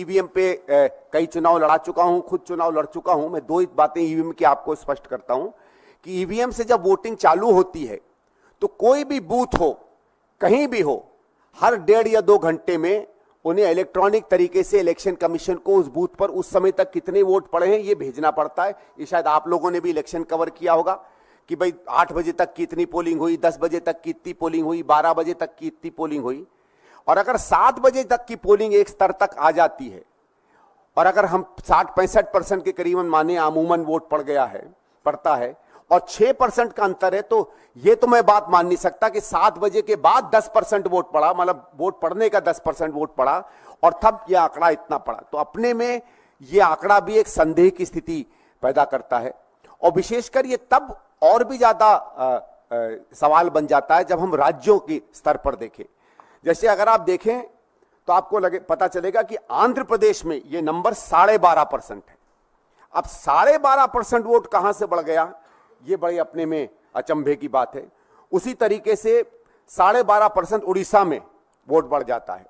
EVM पे कई चुनाव लड़ा चुका हूं खुद चुनाव लड़ चुका हूं मैं दो ही बातें ईवीएम की आपको स्पष्ट करता हूं कि ईवीएम से जब वोटिंग चालू होती है तो कोई भी बूथ हो कहीं भी हो हर डेढ़ या दो घंटे में उन्हें इलेक्ट्रॉनिक तरीके से इलेक्शन कमीशन को उस बूथ पर उस समय तक कितने वोट पड़े हैं ये भेजना पड़ता है ये शायद आप लोगों ने भी इलेक्शन कवर किया होगा कि भाई आठ बजे तक की इतनी पोलिंग हुई दस बजे तक की पोलिंग हुई बारह बजे तक की इतनी पोलिंग हुई और अगर सात बजे तक की पोलिंग एक स्तर तक आ जाती है और अगर हम साठ पैंसठ परसेंट के करीबन माने अमूमन वोट पड़ गया है पड़ता है और छह परसेंट का अंतर है तो यह तो मैं बात मान नहीं सकता कि सात बजे के बाद दस परसेंट वोट पड़ा मतलब वोट पड़ने का दस परसेंट वोट पड़ा और तब यह आंकड़ा इतना पड़ा तो अपने में यह आंकड़ा भी एक संदेह की स्थिति पैदा करता है और विशेषकर यह तब और भी ज्यादा सवाल बन जाता है जब हम राज्यों के स्तर पर देखें जैसे अगर आप देखें तो आपको लगे पता चलेगा कि आंध्र प्रदेश में यह नंबर साढ़े बारह परसेंट है अब साढ़े बारह परसेंट वोट कहां से बढ़ गया ये बड़े अपने में अचंभे की बात है उसी तरीके से साढ़े बारह परसेंट उड़ीसा में वोट बढ़ जाता है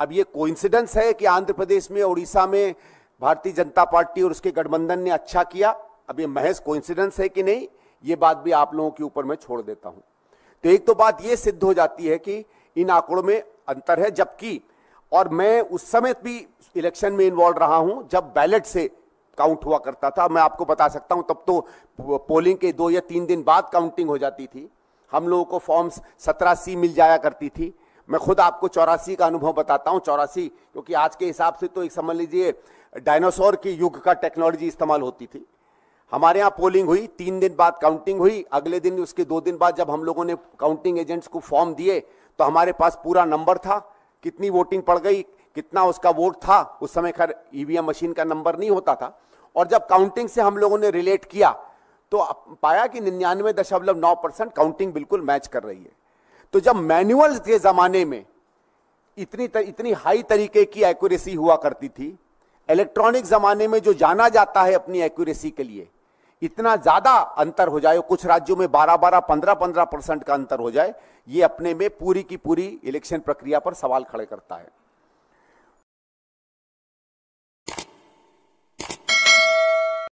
अब ये कोइंसिडेंस है कि आंध्र प्रदेश में उड़ीसा में भारतीय जनता पार्टी और उसके गठबंधन ने अच्छा किया अब यह महज कोइंसिडेंस है कि नहीं ये बात भी आप लोगों के ऊपर मैं छोड़ देता हूं तो एक तो बात यह सिद्ध हो जाती है कि इन आंकड़ों में अंतर है जबकि और मैं उस समय भी इलेक्शन में इन्वॉल्व रहा हूं जब बैलेट से काउंट हुआ करता था मैं आपको बता सकता हूं तब तो पोलिंग के दो या तीन दिन बाद काउंटिंग हो जाती थी हम लोगों को फॉर्म्स सत्रह सी मिल जाया करती थी मैं खुद आपको चौरासी का अनुभव बताता हूं चौरासी क्योंकि आज के हिसाब से तो एक समझ लीजिए डायनासोर के युग का टेक्नोलॉजी इस्तेमाल होती थी हमारे यहाँ पोलिंग हुई तीन दिन बाद काउंटिंग हुई अगले दिन उसके दो दिन बाद जब हम लोगों ने काउंटिंग एजेंट्स को फॉर्म दिए तो हमारे पास पूरा नंबर था कितनी वोटिंग पड़ गई कितना उसका वोट था उस समय खैर ईवीएम मशीन का नंबर नहीं होता था और जब काउंटिंग से हम लोगों ने रिलेट किया तो पाया कि निन्यानवे दशमलव नौ परसेंट काउंटिंग बिल्कुल मैच कर रही है तो जब मैनुअल के ज़माने में इतनी तर, इतनी हाई तरीके की एक्यूरेसी हुआ करती थी इलेक्ट्रॉनिक ज़माने में जो जाना जाता है अपनी एक्यूरेसी के लिए इतना ज़्यादा अंतर हो जाए कुछ राज्यों में बारह बारह पंद्रह पंद्रह परसेंट का अंतर हो जाए ये अपने में पूरी की पूरी इलेक्शन प्रक्रिया पर सवाल खड़े करता है